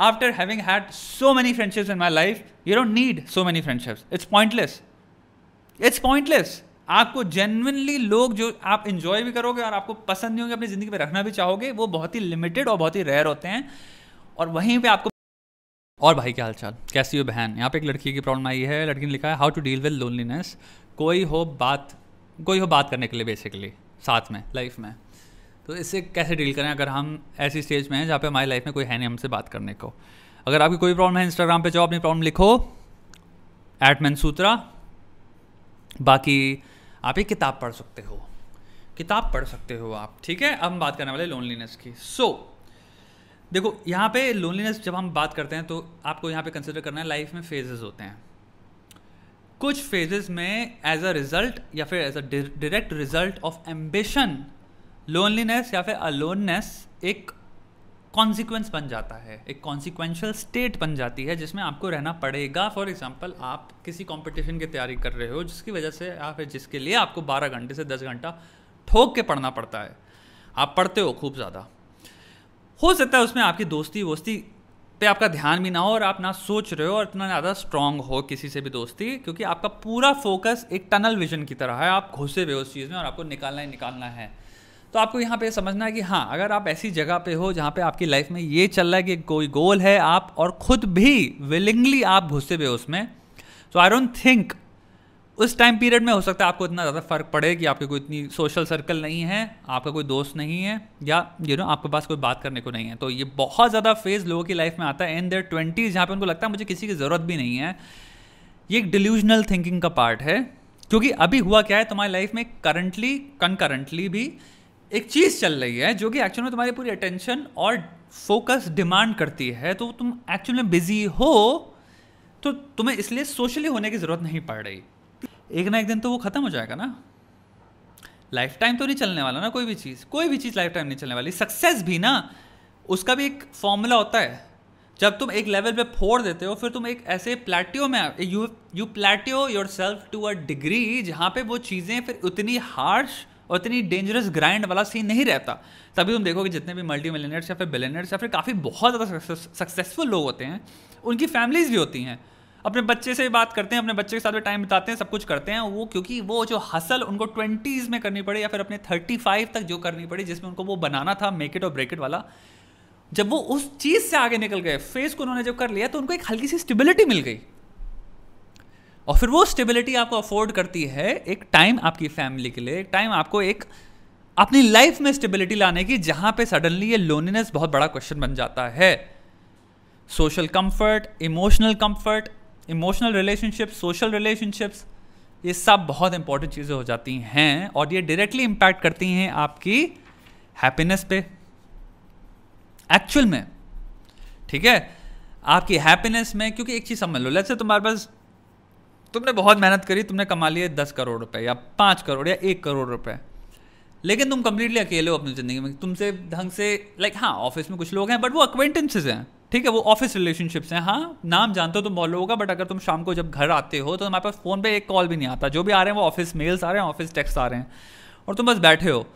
after having had so many friendships in my life you don't need so many friendships it's pointless it's pointless आपको genuinely लोग जो आप enjoy भी करोगे और आपको पसंद नहीं होंगे अपनी ज़िंदगी में रखना भी चाहोगे वो बहुत ही लिमिटेड और बहुत ही रेयर होते हैं और वहीं पे आपको और भाई क्या हालचाल कैसी हो बहन यहाँ पे एक लड़की की प्रॉब्लम आई है लड़की ने लिखा है how to deal with loneliness कोई हो बात कोई हो बात करने के लिए बेसिकली साथ में लाइफ में तो इससे कैसे डील करें अगर हम ऐसी स्टेज में हैं जहाँ पे हमारी लाइफ में कोई है नहीं हमसे बात करने को अगर आपकी कोई प्रॉब्लम है इंस्टाग्राम पे जाओ अपनी प्रॉब्लम लिखो एट मैन सूत्रा बाकी आप एक किताब पढ़ सकते हो किताब पढ़ सकते हो आप ठीक है अब हम बात करने वाले लोनलीनेस की सो so, देखो यहाँ पे लोनलीनेस जब हम बात करते हैं तो आपको यहाँ पे कंसिडर करना है लाइफ में फेजेस होते हैं कुछ फेजेस में एज अ रिजल्ट या फिर as a direct result of ambition loneliness या फिर अलोननेस एक कॉन्सिक्वेंस बन जाता है एक कॉन्सिक्वेंशल स्टेट बन जाती है जिसमें आपको रहना पड़ेगा फॉर एग्जाम्पल आप किसी कॉम्पिटिशन की तैयारी कर रहे हो जिसकी वजह से आप जिसके लिए आपको 12 घंटे से 10 घंटा ठोक के पढ़ना पड़ता है आप पढ़ते हो खूब ज़्यादा हो सकता है उसमें आपकी दोस्ती वोस्ती पे आपका ध्यान भी ना हो और आप ना सोच रहे हो और इतना ज़्यादा स्ट्रांग हो किसी से भी दोस्ती क्योंकि आपका पूरा फोकस एक टनल विजन की तरह है आप घुसे हुए उस चीज़ में और आपको निकालना ही निकालना है तो आपको यहाँ पे समझना है कि हाँ अगर आप ऐसी जगह पे हो जहाँ पे आपकी लाइफ में ये चल रहा है कि कोई गोल है आप और खुद भी विलिंगली आप घुसे हुए उसमें तो आई डोंट थिंक उस टाइम पीरियड में हो सकता है आपको इतना ज़्यादा फर्क पड़े कि आपके कोई इतनी सोशल सर्कल नहीं है आपका कोई दोस्त नहीं है या यू नो आपके पास कोई बात करने को नहीं है तो ये बहुत ज़्यादा फेज लोगों की लाइफ में आता है इन देर ट्वेंटीज़ जहाँ पे उनको लगता है मुझे किसी की ज़रूरत भी नहीं है ये एक डिल्यूजनल थिंकिंग का पार्ट है क्योंकि अभी हुआ क्या है तुम्हारी लाइफ में करंटली कनकरंटली भी एक चीज़ चल रही है जो कि एक्चुअल में तुम्हारी पूरी अटेंशन और फोकस डिमांड करती है तो तुम एक्चुअल में बिजी हो तो तुम्हें इसलिए सोशली होने की ज़रूरत नहीं पड़ रही एक ना एक दिन तो वो ख़त्म हो जाएगा ना लाइफ टाइम तो नहीं चलने वाला ना कोई भी चीज़ कोई भी चीज़ लाइफ टाइम नहीं चलने वाली सक्सेस भी ना उसका भी एक फॉर्मूला होता है जब तुम एक लेवल पे फोड़ देते हो फिर तुम एक ऐसे प्लेटियो में you you plateau yourself to a degree जहाँ पे वो चीज़ें फिर उतनी हार्श और इतनी डेंजरस ग्राइंड वाला सीन नहीं रहता तभी तुम देखोगे जितने भी मल्टी मिलियनर्स या फिर बिलियनर्स या फिर काफ़ी बहुत ज़्यादा सक्सेसफुल लोग होते हैं उनकी फैमिलीज़ भी होती हैं अपने बच्चे से बात करते हैं अपने बच्चे के साथ भी टाइम बिताते हैं सब कुछ करते हैं वो क्योंकि वो जो हसल उनको ट्वेंटीज़ में करनी पड़े या फिर अपने थर्टी फाइव तक जो करनी पड़ी जिसमें उनको वो बनाना था मेक इट और ब्रेक इट वाला जब वो उस चीज़ से आगे निकल गए फेस को उन्होंने जब कर लिया तो उनको एक हल्की सी स्टेबिलिटी मिल गई और फिर वो स्टेबिलिटी आपको अफोर्ड करती है एक टाइम आपकी फैमिली के लिए एक टाइम आपको एक अपनी लाइफ में स्टेबिलिटी लाने की जहां पे सडनली ये लोनलीनेस बहुत बड़ा क्वेश्चन बन जाता है social comfort emotional comfort emotional relationship social relationships ये सब बहुत इंपॉर्टेंट चीज़ें हो जाती हैं और ये डायरेक्टली इम्पैक्ट करती हैं आपकी हैप्पीनेस पे एक्चुअल में ठीक है आपकी हैप्पीनेस में क्योंकि एक चीज़ समझ लो लेट्स से तुम्हारे पास तुमने बहुत मेहनत करी तुमने कमा लिए दस करोड़ रुपए या पाँच करोड़ या एक करोड़ रुपए लेकिन तुम कम्प्लीटली अकेले हो अपनी ज़िंदगी में तुमसे ढंग से लाइक हाँ ऑफिस में कुछ लोग हैं बट वो अक्वेंटेंसेज हैं ठीक है वो ऑफिस रिलेशनशिप्स हैं हाँ नाम जानते हो तुम बहुत लोगों का बट अगर तुम शाम को जब घर आते हो तो हमारे पास फ़ोन पर एक कॉल भी नहीं आता जो भी आ रहे हैं वो ऑफिस मेल्स आ रहे हैं ऑफिस टेक्स आ रहे हैं और तुम बस बैठे हो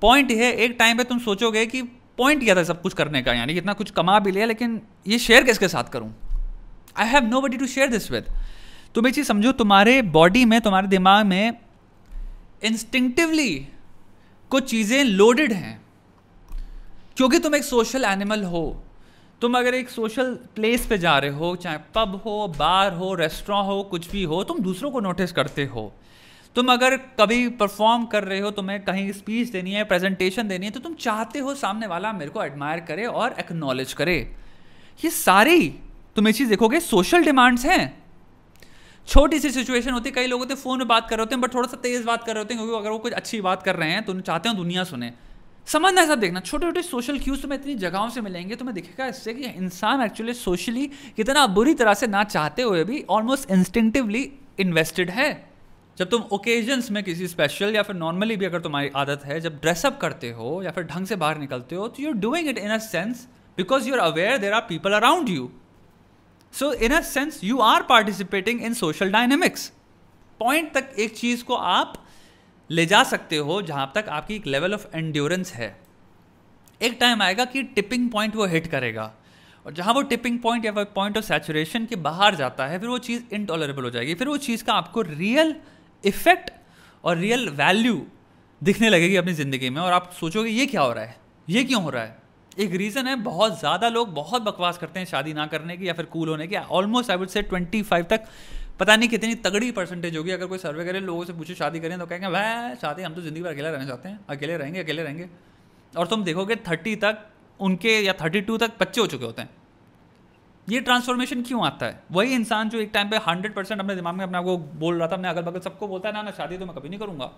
पॉइंट ये एक टाइम पर तुम सोचोगे कि पॉइंट किया था सब कुछ करने का यानी कितना कुछ कमा भी लिया लेकिन ये शेयर किसके साथ करूँ I have no buddy to share this with तुम ये चीज़ समझो तुम्हारे बॉडी में तुम्हारे दिमाग में इंस्टिंक्टिवली कुछ चीज़ें लोडेड हैं क्योंकि तुम एक सोशल एनिमल हो तुम अगर एक सोशल प्लेस पे जा रहे हो चाहे पब हो बार हो रेस्टोरेंट हो कुछ भी हो तुम दूसरों को नोटिस करते हो तुम अगर कभी परफॉर्म कर रहे हो तुम्हें कहीं स्पीच देनी है प्रेजेंटेशन देनी है तो तुम चाहते हो सामने वाला मेरे को एडमायर करे और एक्नॉलेज करे ये सारी तुम ये चीज़ देखोगे सोशल डिमांड्स हैं छोटी सी सिचुएशन होती है कई लोग होते हैं फ़ोन में बात कर रहे होते हैं बट थोड़ा सा तेज़ बात कर रहे होते हैं क्योंकि अगर वो कुछ अच्छी बात कर रहे हैं तो चाहते हैं दुनिया सुने समझना सब देखना छोटे छोटे सोशल क्यूज तुम्हें इतनी जगहों से मिलेंगे तुम्हें दिखेगा इससे कि इंसान एक्चुअली सोशली कितना बुरी तरह से ना चाहते हुए भी ऑलमोस्ट इंस्टिंक्टिवली इन्वेस्टेड है जब तुम ओकेजन्स में किसी स्पेशल या फिर नॉर्मली भी अगर तुम्हारी आदत है जब ड्रेसअप करते हो या फिर ढंग से बाहर निकलते हो तो you are doing it in a sense because you are aware there are people around you so in a sense you are participating in social dynamics point तक एक चीज़ को आप ले जा सकते हो जहां तक आपकी एक लेवल ऑफ एंड्योरेंस है एक टाइम आएगा कि टिपिंग पॉइंट वो हिट करेगा और जहां वो टिपिंग पॉइंट या पॉइंट ऑफ सेचुरेशन के बाहर जाता है फिर वो चीज़ इनटॉलरेबल हो जाएगी फिर वो चीज़ का आपको रियल इफेक्ट और रियल वैल्यू दिखने लगेगी अपनी ज़िंदगी में और आप सोचोगे ये क्या हो रहा है ये क्यों हो रहा है एक रीज़न है बहुत ज़्यादा लोग बहुत बकवास करते हैं शादी ना करने की या फिर कूल होने की almost I would say twenty five तक पता नहीं कितनी तगड़ी परसेंटेज होगी अगर कोई सर्वे करे लोगों से पूछे शादी करें तो कहेंगे वह शादी हम तो ज़िंदगी भर अकेले रहना चाहते हैं अकेले रहेंगे अकेले रहेंगे और तुम देखोगे थर्टी तक उनके या थर्टी टू तक बच्चे हो चुके होते हैं ये ट्रांसफॉर्मेशन क्यों आता है वही इंसान जो एक टाइम पे हंड्रेड परसेंट अपने दिमाग में अपने आपको बोल रहा था अपने अगल बगल सबको बोलता है ना ना शादी तो मैं कभी नहीं करूँगा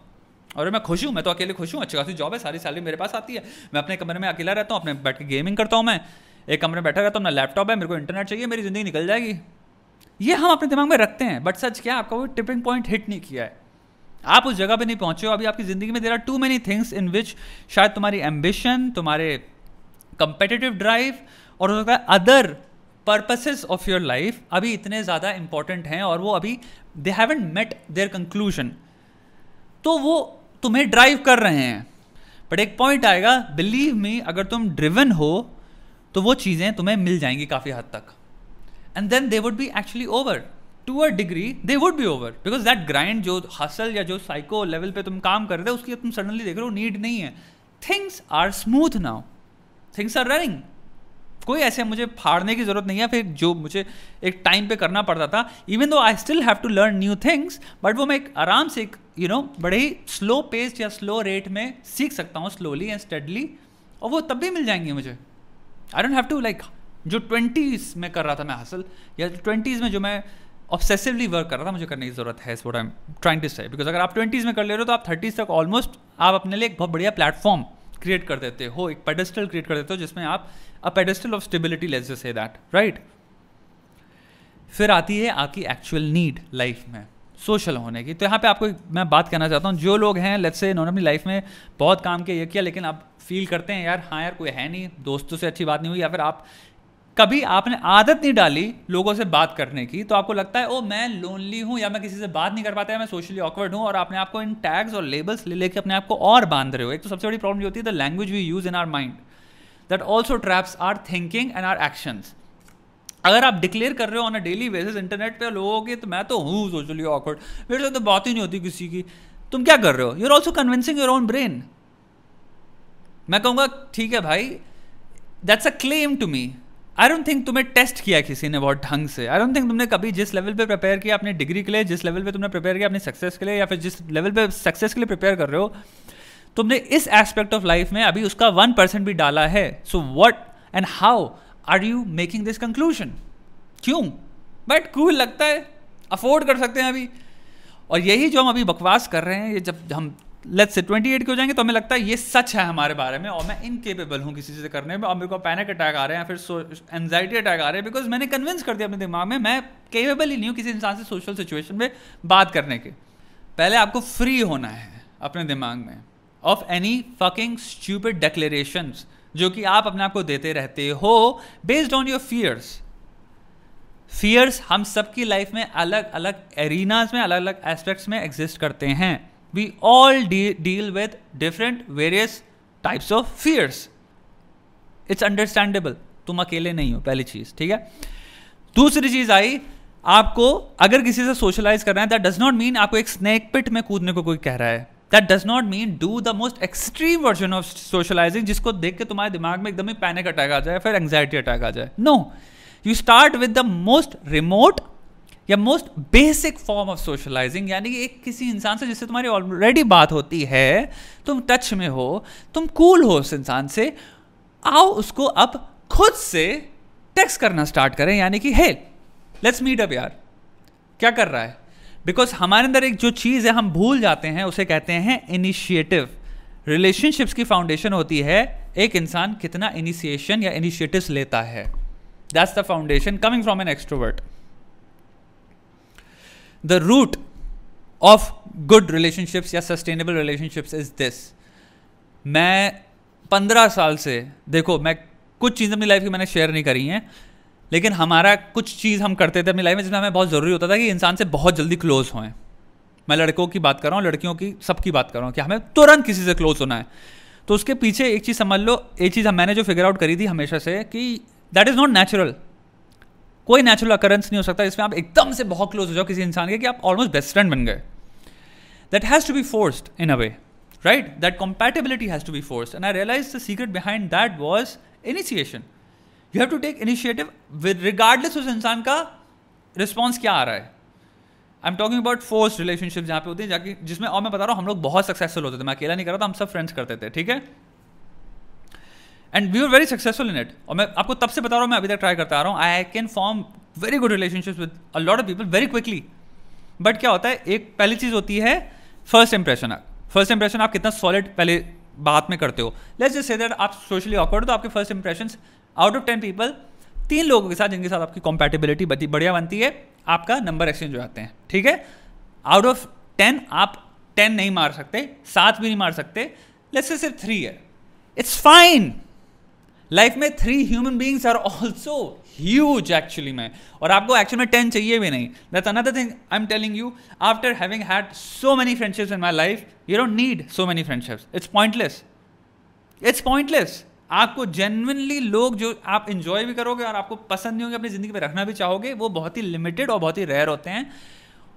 और मैं खुश हूँ मैं तो अकेले खुश हूँ अच्छी खासी जॉब है सारी सैलरी मेरे पास आती है मैं अपने कमरे में अकेला रहता हूँ अपने बैठ के गेमिंग करता हूँ मैं एक कमरे में बैठा रहता हूँ ना लैपटॉप है मेरे को इंटरनेट चाहिए मेरी ज़िंदगी निकल जाएगी ये हम अपने दिमाग में रखते हैं बट सच क्या आपका वो टिपिंग पॉइंट हिट नहीं किया है आप उस जगह पे नहीं पहुंचे हो अभी आपकी ज़िंदगी में there are too many things in which शायद तुम्हारी एम्बिशन तुम्हारे कंपेटिटिव ड्राइव और उसका other purposes of your life अभी इतने ज़्यादा इंपॉर्टेंट हैं और वो अभी they haven't met their conclusion तो वो तुम्हें ड्राइव कर रहे हैं बट एक पॉइंट आएगा बिलीव मी अगर तुम ड्रिवन हो तो वो चीज़ें तुम्हें मिल जाएंगी काफ़ी हद तक and then they would be actually over to a degree they would be over because that grind जो हसल या जो साइको लेवल पे तुम काम कर रहे हो उसकी तुम सडनली देख रहे हो नीड नहीं है things are smooth now things are running कोई ऐसे मुझे फाड़ने की जरूरत नहीं है फिर जो मुझे एक टाइम पे करना पड़ता था even though I still have to learn new things but वो मैं एक आराम से एक यू नो बड़े ही स्लो पेस्ट या स्लो रेट में सीख सकता हूँ स्लोली एंड स्टडली और वो तब भी मिल जाएंगे मुझे I don't have to like जो ट्वेंटीज़ में कर रहा था मैं हासिल या ट्वेंटीज़ में जो मैं ऑब्सेसिवली वर्क कर रहा था मुझे करने की ज़रूरत है I am trying to say because अगर आप ट्वेंटीज़ में कर ले रहे हो तो आप थर्टीज़ तक ऑलमोस्ट आप अपने लिए एक बहुत बढ़िया प्लेटफॉर्म क्रिएट कर देते हो एक पेडेस्टल क्रिएट कर देते हो जिसमें आप a pedestal of stability let's just say that right फिर आती है आपकी एक्चुअल नीड लाइफ में सोशल होने की तो यहाँ पे आपको मैं बात करना चाहता हूँ जो लोग हैं लेट्स से इन्होंने अपनी लाइफ में बहुत काम किया ये किया लेकिन आप फील करते हैं यार हाँ यार कोई है नहीं दोस्तों से अच्छी बात नहीं हुई या फिर आप कभी आपने आदत नहीं डाली लोगों से बात करने की तो आपको लगता है ओ मैं लोनली हूँ या मैं किसी से बात नहीं कर पाता या मैं सोशली ऑकवर्ड हूँ और आपने आपको इन टैग्स और लेबल्स ले लेके अपने आप को और बांध रहे हो एक तो सबसे बड़ी प्रॉब्लम ये होती है the language we use in our mind that also traps our thinking and our actions अगर आप डिक्लेयर कर रहे हो on a daily basis internet पे लोगों के तो मैं तो हूँ सोशली ऑकवर्ड मेरे से तो बात ही नहीं होती किसी की तुम क्या कर रहे हो you are also convincing your own brain मैं कहूँगा ठीक है भाई that's a claim to me I don't think तुम्हें टेस्ट किया किसी ने बहुत ढंग से आई डोंट थिंक तुमने कभी जिस लेवल पे प्रिपेयर किया अपनी डिग्री के लिए जिस लेवल पे तुमने प्रिपेयर किया अपने सक्सेस के लिए या फिर जिस लेवल पे सक्सेस के लिए प्रिपेयर कर रहे हो तुमने इस एस्पेक्ट ऑफ लाइफ में अभी उसका वन परसेंट भी डाला है so what and how are you making this conclusion क्यों बट कूल लगता है अफोर्ड कर सकते हैं अभी और यही जो हम अभी बकवास कर रहे हैं ये जब हम लेट्स से ट्वेंटी एट के हो जाएंगे तो हमें लगता है ये सच है हमारे बारे में और मैं इनकेपेबल हूँ किसी से करने में और मेरे को पैनिक अटैक आ रहे हैं फिर एनजाइटी अटैक आ रहे हैं बिकॉज मैंने कन्विंस कर दिया अपने दिमाग में मैं केपेबल ही नहीं हूँ किसी इंसान से सोशल सिचुएशन में बात करने के पहले आपको फ्री होना है अपने दिमाग में of any fucking stupid declarations जो कि आप अपने आप को देते रहते हो based on your fears fears हम सबकी लाइफ में अलग अलग एरिनाज में अलग अलग एस्पेक्ट्स में एग्जिस्ट करते हैं we all deal with different various types of fears it's understandable तुम अकेले नहीं हो पहली चीज़ ठीक है दूसरी चीज़ आई आपको अगर किसी से सोशलाइज करना है दैट डज नॉट मीन आपको एक स्नेक पिट में कूदने को कोई कह रहा है that does not mean do the most extreme version of socializing जिसको देख के तुम्हारे दिमाग में एकदम ही पैनिक अटैक आ जाए फिर एंग्जाइटी अटैक आ जाए no you start with the most remote या most basic form of socializing यानी कि एक किसी इंसान से जिससे तुम्हारी ऑलरेडी बात होती है तुम टच में हो तुम कूल हो उस इंसान से आओ उसको अब खुद से टेक्स्ट करना स्टार्ट करें यानी कि हे लेट्स मीट अप यार क्या कर रहा है बिकॉज हमारे अंदर एक जो चीज़ है हम भूल जाते हैं उसे कहते हैं इनिशिएटिव रिलेशनशिप्स की फाउंडेशन होती है एक इंसान कितना इनिशिएशन या इनिशिएटिव लेता है that's the foundation coming from an extrovert the root of good relationships या सस्टेनेबल रिलेशनशिप्स इज दिस मैं पंद्रह साल से देखो मैं कुछ चीज़ें अपनी लाइफ की मैंने शेयर नहीं करी हैं लेकिन हमारा कुछ चीज़ हम करते थे अपनी लाइफ में जिसमें हमें बहुत ज़रूरी होता था कि इंसान से बहुत जल्दी क्लोज होएं मैं लड़कों की बात कर रहा हूँ लड़कियों की सबकी बात कर रहा हूँ कि हमें तुरंत किसी से क्लोज होना है तो उसके पीछे एक चीज़ समझ लो एक चीज़ मैंने जो फिगर आउट करी थी हमेशा से कि दैट इज़ नॉट नेचुरल कोई नेचुरल अकरेंस नहीं हो सकता जिसमें आप एकदम से बहुत क्लोज हो जाओ किसी इंसान के कि आप ऑलमोस्ट बेस्ट फ्रेंड बन गए that has to be forced in a way right that compatibility has to be force and I realise the secret behind that was initiation you have to take initiative regardless उस इंसान का response क्या आ रहा है I am talking about force relationship जहाँ पे होती है जाकि जिसमें और मैं बता रहा हूँ हम लोग बहुत सक्सेसफुल होते थे मैं अकेला नहीं कर रहा था हम सब फ्रेंड्स करते थे ठीक है and we are very successful in it और मैं आपको तब से बता रहा हूँ मैं अभी तक ट्राई करता आ रहा हूँ I can form very good relationship with a lot of people very quickly but क्या होता है एक पहली चीज़ होती है फर्स्ट इंप्रेशन फर्स्ट इंप्रेशन आप कितना सॉलिड पहले बात में करते हो लेट्स जस्ट से दैट आप सोशली ऑकवर्ड तो आपके first impression out of ten people तीन लोगों के साथ जिनके साथ आपकी कॉम्पैटिबिलिटी बढ़िया बनती है आपका नंबर एक्सचेंज हो जाते हैं ठीक है आउट ऑफ टेन आप टेन नहीं मार सकते सात भी नहीं मार सकते लेट्स से सिर्फ थ्री है इट्स फाइन लाइफ में three human beings are also huge actually में और आपको एक्चुअल में टेन चाहिए भी नहीं that another thing I am telling you after having had so many friendships in my life you don't need so many friendships it's pointless it's pointless आपको genuinely लोग जो आप इंजॉय भी करोगे और आपको पसंद नहीं होंगे अपनी ज़िंदगी में रखना भी चाहोगे वो बहुत ही लिमिटेड और बहुत ही रेयर होते हैं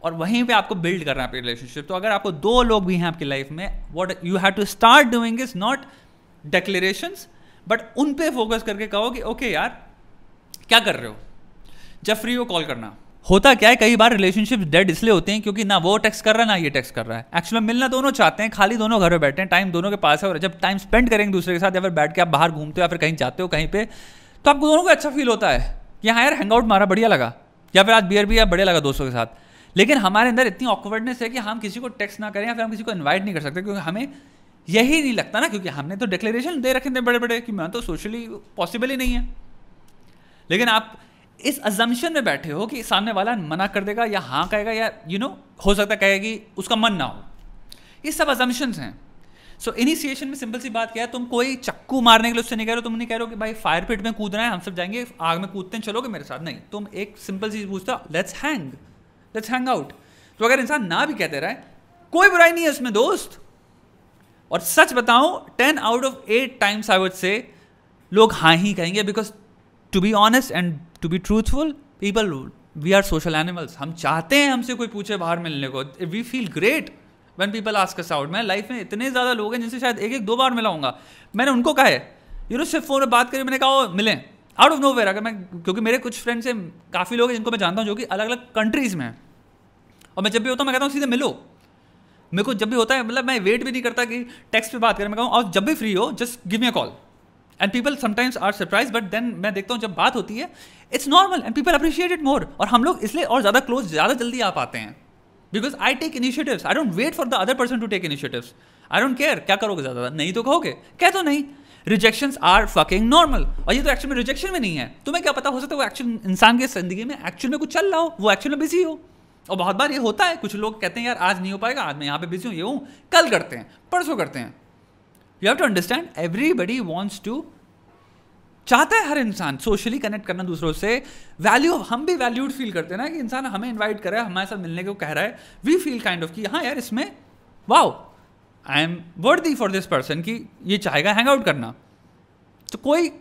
और वहीं पे आपको बिल्ड करना है रिलेशनशिप तो अगर आपको दो लोग भी हैं आपकी लाइफ में what you have to start doing is not declarations but उन पे फोकस करके कहो कि ओके यार क्या कर रहे हो जब फ्री हो कॉल करना होता क्या है कई बार रिलेशनशिप डेड इसलिए होते हैं क्योंकि ना वो टेक्स्ट कर रहा है ना ये टेक्स्ट कर रहा है एक्चुअली मिलना दोनों चाहते हैं खाली दोनों घर में बैठे हैं टाइम दोनों के पास है और जब टाइम स्पेंड करेंगे दूसरे के साथ या फिर बैठ के आप बाहर घूमते हो या फिर कहीं जाते हो कहीं पे तो आपको दोनों को अच्छा फील होता है कि हाँ यार हैंगआउट मारा बढ़िया लगा या फिर आज बियर भी बढ़िया लगा दोस्तों के साथ लेकिन हमारे अंदर इतनी ऑकवर्डनेस है कि हम किसी को टेक्स्ट ना करें या फिर हम किसी को इन्वाइट नहीं कर सकते क्योंकि हमें यही नहीं लगता ना क्योंकि हमने तो डिक्लेरेशन दे रखे थे बड़े बड़े कि मैं तो सोशली पॉसिबल ही नहीं है लेकिन आप इस अजम्पन में बैठे हो कि सामने वाला मना कर देगा या हाँ कहेगा या यू you नो know, हो सकता कहेगा कि उसका मन ना हो ये सब अजम्पन्स हैं सो so, इनिशिएशन में सिंपल सी बात क्या है तुम कोई चक्कू मारने के लिए उससे नहीं कह रहे हो तुम नहीं कह रहे हो कि भाई फायर पिट में कूदना है हम सब जाएंगे आग में कूदते हैं चलोगे मेरे साथ नहीं तुम एक सिंपल चीज पूछता let's hang let's hang out तो अगर इंसान ना भी कहते रहे कोई बुराई नहीं है उसमें दोस्त और सच बताऊं ten out of eight times I would say लोग हाँ ही कहेंगे because to be honest and to be truthful people we are social animals हम चाहते हैं हमसे कोई पूछे बाहर मिलने को we feel great when people ask us out मैं लाइफ में इतने ज़्यादा लोग हैं जिनसे शायद एक एक दो बार मिला मैंने उनको कहा है यू नो सिर्फ फ़ोन पर बात करी मैंने कहा मिलें आउट ऑफ नो वेयर अगर मैं क्योंकि मेरे कुछ फ्रेंड्स हैं काफ़ी लोग हैं जिनको मैं जानता हूँ जो कि अलग अलग कंट्रीज़ में हैं और मैं जब भी होता हूँ मैं कहता हूँ सीधे मिलो मेरे को जब भी होता है मतलब मैं वेट भी नहीं करता कि टेक्स्ट पे बात करें मैं कहूँ और जब भी फ्री हो just give me a call and people sometimes are surprise but then मैं देखता हूँ जब बात होती है it's normal and people appreciate it more और हम लोग इसलिए और ज़्यादा क्लोज ज़्यादा जल्दी आ पाते हैं because I take initiative I don't wait for the other person to take initiative I don't care क्या करोगे ज़्यादा नहीं तो कहोगे कह तो नहीं रिजेक्शन आर फकिंग नॉर्मल और ये तो एक्चुअल में रिजेक्शन में नहीं है तुम्हें क्या पता हो सकता है वो एक्चुअल इंसान की जिंदगी में एक्चुअल में कुछ चल रहा हो वो एक्चुअल में बिजी हो और बहुत बार ये होता है कुछ लोग कहते हैं यार आज नहीं हो पाएगा आज मैं यहाँ पे बिजी हूँ ये हूँ कल करते हैं परसों करते हैं you have to understand everybody wants to चाहता है हर इंसान सोशली कनेक्ट करना दूसरों से वैल्यू हम भी वैल्यूड फील करते हैं ना कि इंसान हमें इन्वाइट करे है हमारे साथ मिलने को कह रहा है वी फील काइंड ऑफ कि हाँ यार इसमें wow I am worthy for this person कि ये चाहेगा हैंग आउट करना तो कोई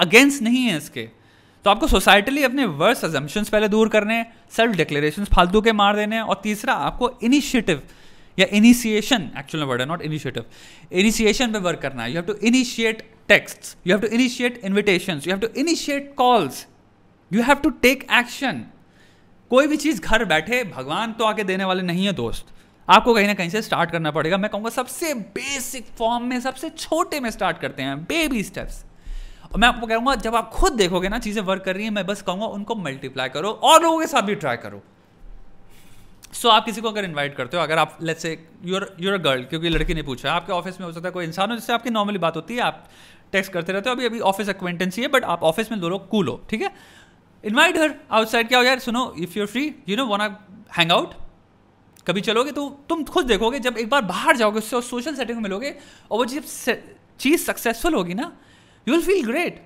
अगेंस्ट नहीं है इसके तो आपको सोसाइटली अपने वर्स एजम्पन्स पहले दूर करने हैं सेल्फ डिक्लेरेशन फालतू के मार देने हैं और तीसरा आपको इनिशिएटिव या इनिशिएशन एक्चुअल वर्ड है नॉट इनिशिएटिव इनिशिएशन पे वर्क करना है you have to initiate text you have to initiate invitation you have to initiate calls you have to take action कोई भी चीज़ घर बैठे भगवान तो आके देने वाले नहीं है दोस्त आपको कहीं ना कहीं से स्टार्ट करना पड़ेगा मैं कहूँगा सबसे बेसिक फॉर्म में सबसे छोटे में स्टार्ट करते हैं बेबी स्टेप्स और मैं आपको कहूँगा जब आप खुद देखोगे ना चीज़ें वर्क कर रही हैं मैं बस कहूँगा उनको मल्टीप्लाई करो और लोगों के साथ भी ट्राई करो सो so, आप किसी को अगर इनवाइट करते हो अगर आप let's say your you're a girl क्योंकि लड़की ने पूछा आपके ऑफिस में हो सकता है कोई इंसान हो जिससे आपकी नॉर्मली बात होती है आप टेक्स्ट करते रहते हो अभी अभी ऑफिस अक्वेंटेंसी है बट आप ऑफिस में दो लोग कूल हो ठीक है इन्वाइट हर आउटसाइड क्या हो यार सुनो if you're free you know one hang out कभी चलोगे तो तुम खुद देखोगे जब एक बार बाहर जाओगे उससे सोशल सेटिंग में मिलोगे और वो जब चीज़ सक्सेसफुल होगी ना you will feel great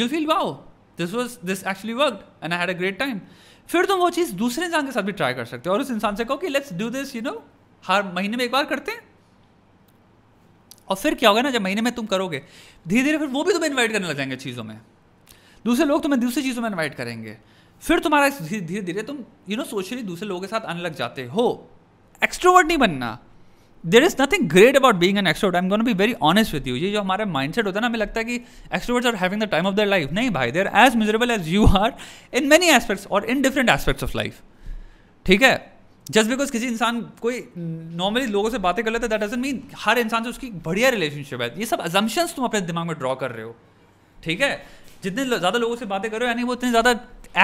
you'll feel wow this was this actually work and i had a great time फिर तुम वो चीज़ दूसरे इंसान के साथ भी ट्राई कर सकते हो और उस इंसान से कहो कि let's do this you know हर महीने में एक बार करते हैं और फिर क्या होगा ना जब महीने में तुम करोगे धीरे धीरे फिर वो भी तुम्हें इन्वाइट करने लग जाएंगे चीज़ों में दूसरे लोग तुम्हें दूसरी चीज़ों में इन्वाइट करेंगे फिर तुम्हारा धीरे धीरे तुम यू नो सोशली दूसरे लोगों के साथ आने लग जाते हो एक्स्ट्रोवर्ट नहीं बनना there is nothing great about being an extrovert I am gonna be very honest with you ये जो हमारा सेट होता है ना हमें लगता है कि extroverts are having the time of their life नहीं भाई they're as miserable as you are in many aspects और in different aspects of life ठीक है जस्ट बिकॉज किसी इंसान कोई नॉर्मली लोगों से बातें कर लेते हैं दैट डजन मीन हर इंसान से उसकी बढ़िया रिलेशनशिप है ये सब अजम्पन्स तुम अपने दिमाग में ड्रॉ कर रहे हो ठीक है जितने ज़्यादा लोगों से बातें कर रहे हो यानी वो उतने ज़्यादा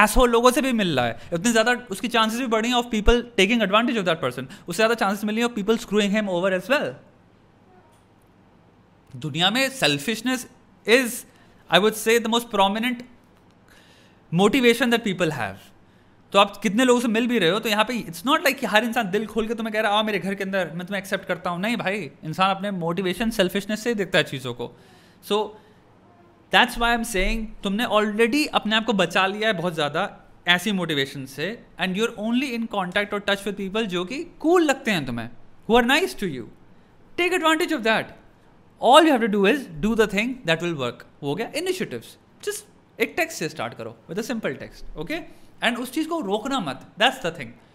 ऐसो लोगों से भी मिल रहा है उतने ज़्यादा उसकी चांसेस भी बढ़ी of people taking advantage of that person उससे ज़्यादा चांसेस मिली of people screwing him over as well दुनिया में selfishness is I would say the most prominent motivation that people have तो आप कितने लोगों से मिल भी रहे हो तो यहाँ पे इट्स नॉट लाइक कि हर इंसान दिल खोल के तुम्हें कह रहा है आओ मेरे घर के अंदर मैं तुम्हें एक्सेप्ट करता हूँ नहीं भाई इंसान अपने मोटिवेशन सेल्फिशनेस से ही देखता है चीज़ों को so so, that's why I'm saying तुमने ऑलरेडी अपने आप को बचा लिया है बहुत ज़्यादा ऐसी मोटिवेशन से and you are only in contact और टच विद पीपल जो कि कूल लगते हैं तुम्हें who are nice to you take advantage of that all you have to do is do the thing that will work हो गया initiative just एक text से स्टार्ट करो with a simple text okay and उस चीज़ को रोकना मत दैट्स द थिंग